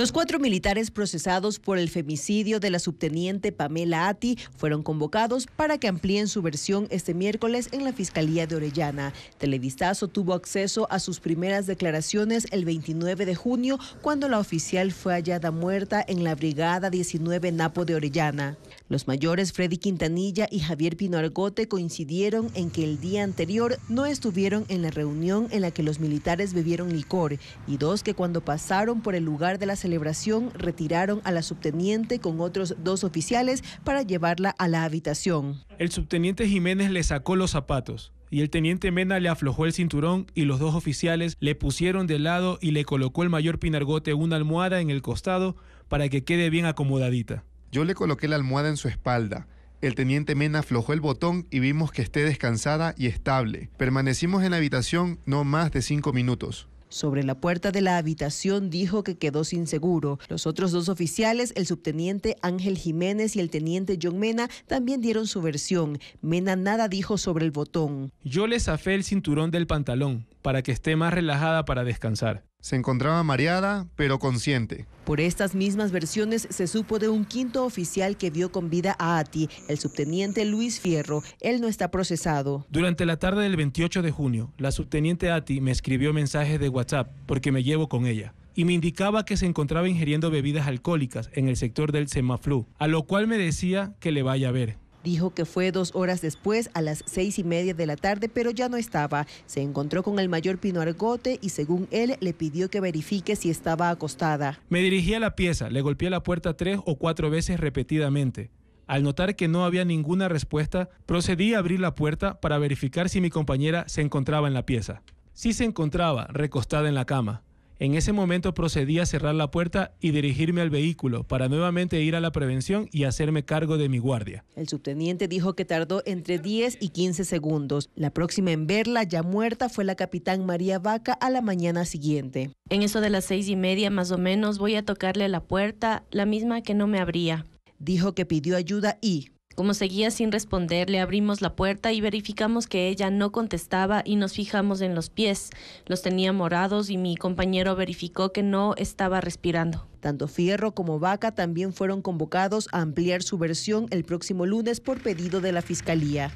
Los cuatro militares procesados por el femicidio de la subteniente Pamela Ati fueron convocados para que amplíen su versión este miércoles en la Fiscalía de Orellana. Televistazo tuvo acceso a sus primeras declaraciones el 29 de junio cuando la oficial fue hallada muerta en la Brigada 19 Napo de Orellana. Los mayores Freddy Quintanilla y Javier Pinargote coincidieron en que el día anterior no estuvieron en la reunión en la que los militares bebieron licor y dos que cuando pasaron por el lugar de la celebración retiraron a la subteniente con otros dos oficiales para llevarla a la habitación. El subteniente Jiménez le sacó los zapatos y el teniente Mena le aflojó el cinturón y los dos oficiales le pusieron de lado y le colocó el mayor Pinargote una almohada en el costado para que quede bien acomodadita. Yo le coloqué la almohada en su espalda. El teniente Mena aflojó el botón y vimos que esté descansada y estable. Permanecimos en la habitación no más de cinco minutos. Sobre la puerta de la habitación dijo que quedó sin seguro. Los otros dos oficiales, el subteniente Ángel Jiménez y el teniente John Mena, también dieron su versión. Mena nada dijo sobre el botón. Yo le zafé el cinturón del pantalón para que esté más relajada para descansar. Se encontraba mareada, pero consciente. Por estas mismas versiones se supo de un quinto oficial que vio con vida a Ati, el subteniente Luis Fierro. Él no está procesado. Durante la tarde del 28 de junio, la subteniente Ati me escribió mensajes de WhatsApp porque me llevo con ella y me indicaba que se encontraba ingiriendo bebidas alcohólicas en el sector del Semaflu, a lo cual me decía que le vaya a ver. Dijo que fue dos horas después, a las seis y media de la tarde, pero ya no estaba. Se encontró con el mayor Pino Argote y según él le pidió que verifique si estaba acostada. Me dirigí a la pieza, le golpeé la puerta tres o cuatro veces repetidamente. Al notar que no había ninguna respuesta, procedí a abrir la puerta para verificar si mi compañera se encontraba en la pieza. Sí se encontraba recostada en la cama. En ese momento procedí a cerrar la puerta y dirigirme al vehículo para nuevamente ir a la prevención y hacerme cargo de mi guardia. El subteniente dijo que tardó entre 10 y 15 segundos. La próxima en verla ya muerta fue la capitán María Vaca a la mañana siguiente. En eso de las seis y media más o menos voy a tocarle la puerta, la misma que no me abría. Dijo que pidió ayuda y como seguía sin responder, le abrimos la puerta y verificamos que ella no contestaba y nos fijamos en los pies. Los tenía morados y mi compañero verificó que no estaba respirando. Tanto Fierro como Vaca también fueron convocados a ampliar su versión el próximo lunes por pedido de la Fiscalía.